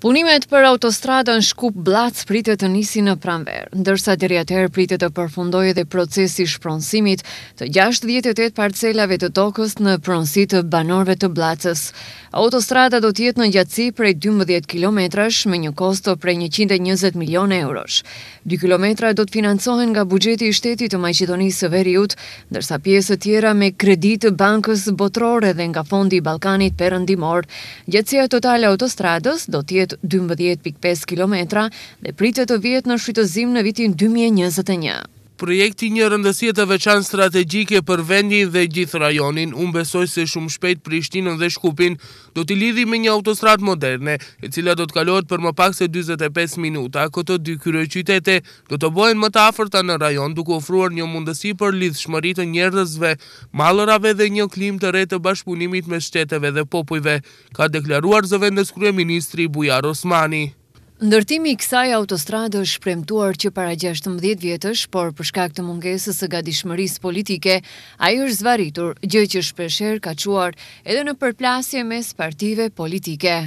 Punimet për autostradën Shkup Blac pritet të nisin në pranver, ndërsa deri atëherë pritet të përfundojë edhe procesi shpronësimit të 68 parcelave të tokës në pronësi të banorve të Blacës. Autostrada do të jetë në gjatësi prej 12 kilometrash me një kosto prej 120 milion eurosh. 2 kilometra do të financohen nga buxheti i shtetit të Maqedonisë së Veriut, ndërsa pjesët tjera me kredit të Bankës botrore dhe nga Fondi i Ballkanit Perëndimor. Gjatësia totale e autostradës do të jetë 12.5 kilometra dhe pritet të vjet në shfrytëzim në vitin 2021 projekti një rëndësie të veçan strategike për vendin dhe gjithë rajonin, unë besoj se shumë shpejt Prishtinën dhe Shkupin do t'i lidhi me një autostrat moderne, e cila do t'kalohet për më pak se 25 minuta, këto dy kyre qytete do të bojen më të aferta në rajon duke ofruar një mundësi për lidhë shmërit të njerëzve, malërave dhe një klim të re të bashkëpunimit me shteteve dhe popujve, ka deklaruar zëvendës kërë ministri Bujar Osmani. Ndërtimi i kësaj autostrade është premtuar që para 16 vjetësh, por për shkak të mungesës së gatishmërisë politike, ai është zvarritur, gjë që shpeshherë ka çuar edhe në përplasje mes partive politike.